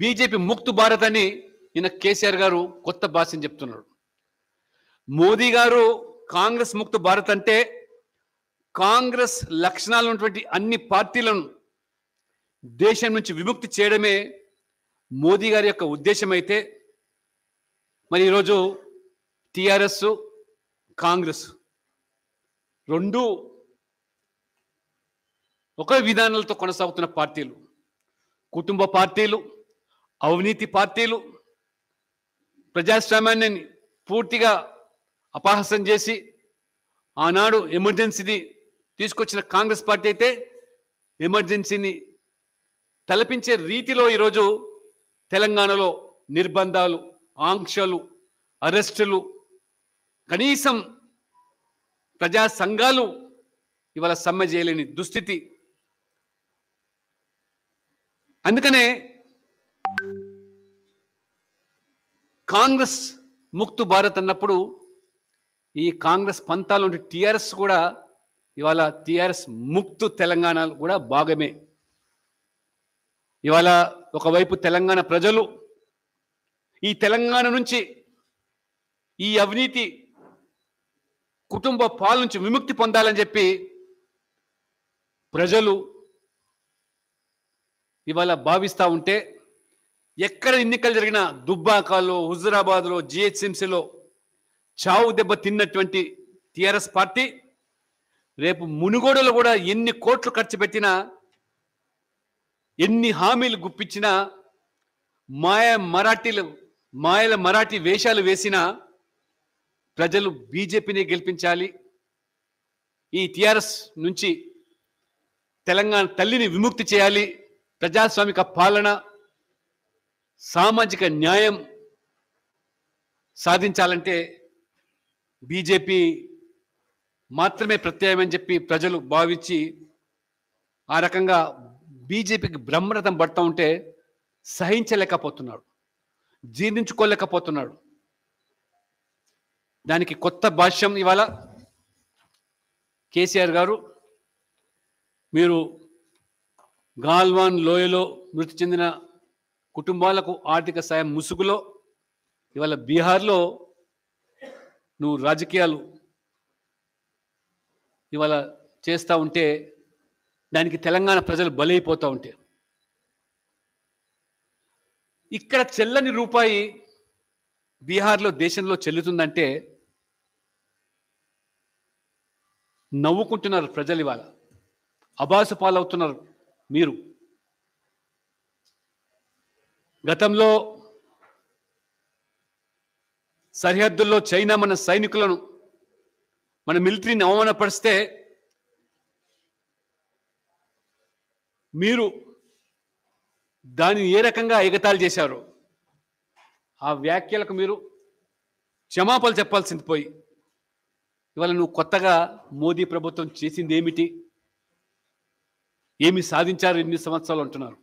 BJP ముక్తు Bharat అని నిన్న కేసీఆర్ గారు కొత్త భాషను చెప్తున్నారు మోదీ గారు కాంగ్రెస్ ముక్త భారత్ అంటే కాంగ్రెస్ లక్షణాలు ఉన్నటువంటి అన్ని పార్టీలను దేశం నుంచి విముక్తి చేయడమే మోదీ గారి యొక్క ఉద్దేశం అయితే మరి ఈరోజు టిఆర్ఎస్ కాంగ్రెస్ రెండు ఒకే విధానాలతో కొనసాగుతున్న పార్టీలు కుటుంబ పార్టీలు అవినీతి పార్టీలు ప్రజాస్వామ్యాన్ని పూర్తిగా అపహాసం చేసి ఆనాడు ఎమర్జెన్సీని తీసుకొచ్చిన కాంగ్రెస్ పార్టీ అయితే ఎమర్జెన్సీని తలపించే రీతిలో ఈరోజు తెలంగాణలో నిర్బంధాలు ఆంక్షలు అరెస్టులు కనీసం ప్రజా సంఘాలు ఇవాళ సమ్మె చేయలేని దుస్థితి అందుకనే కాంగ్రెస్ ముక్తు భారత్ అన్నప్పుడు ఈ కాంగ్రెస్ పంతాలు టీఆర్ఎస్ కూడా ఇవాళ టీఆర్ఎస్ ముక్తు తెలంగాణ కూడా భాగమే ఇవాళ ఒకవైపు తెలంగాణ ప్రజలు ఈ తెలంగాణ నుంచి ఈ అవినీతి కుటుంబ పాల నుంచి విముక్తి పొందాలని చెప్పి ప్రజలు ఇవాళ భావిస్తూ ఉంటే ఎక్కడ ఎన్నికలు జరిగినా దుబ్బాకాలో హుజురాబాద్లో జిహెచ్ఎంసీలో చావు దెబ్బ తిన్నటువంటి టిఆర్ఎస్ పార్టీ రేపు మునుగోడులో కూడా ఎన్ని కోట్లు ఖర్చు పెట్టినా ఎన్ని హామీలు గుప్పించినా మాయ మరాఠీలు మాయల మరాఠీ వేషాలు వేసినా ప్రజలు బీజేపీని గెలిపించాలి ఈ టీఆర్ఎస్ నుంచి తెలంగాణ తల్లిని విముక్తి చేయాలి ప్రజాస్వామిక పాలన సామాజిక న్యాయం సాధించాలంటే బీజేపీ మాత్రమే ప్రత్యయమని చెప్పి ప్రజలు భావించి ఆ రకంగా బీజేపీకి బ్రహ్మరథం పడుతూ ఉంటే సహించలేకపోతున్నాడు జీర్ణించుకోలేకపోతున్నాడు దానికి కొత్త భాష్యం ఇవాళ కేసీఆర్ గారు మీరు గాల్వాన్ లోయలో మృతి చెందిన కుటుంబాలకు ఆర్థిక సాయం ముసుగులో ఇవాళ బీహార్లో నువ్వు రాజకీయాలు ఇవాళ చేస్తూ ఉంటే దానికి తెలంగాణ ప్రజలు బలైపోతూ ఉంటే ఇక్కడ చెల్లని రూపాయి బీహార్లో దేశంలో చెల్లుతుందంటే నవ్వుకుంటున్నారు ప్రజలు ఇవాళ అబాసు పాలవుతున్నారు మీరు గతంలో సరిహద్దుల్లో చైనా మన సైనికులను మన మిలిటరీని అవమానపరిస్తే మీరు దానిని ఏ రకంగా ఎగతాలు చేశారు ఆ వ్యాఖ్యలకు మీరు క్షమాపణ చెప్పాల్సింది పోయి ఇవాళ నువ్వు కొత్తగా మోదీ ప్రభుత్వం చేసింది ఏమిటి ఏమి సాధించారు ఎన్ని సంవత్సరాలు అంటున్నారు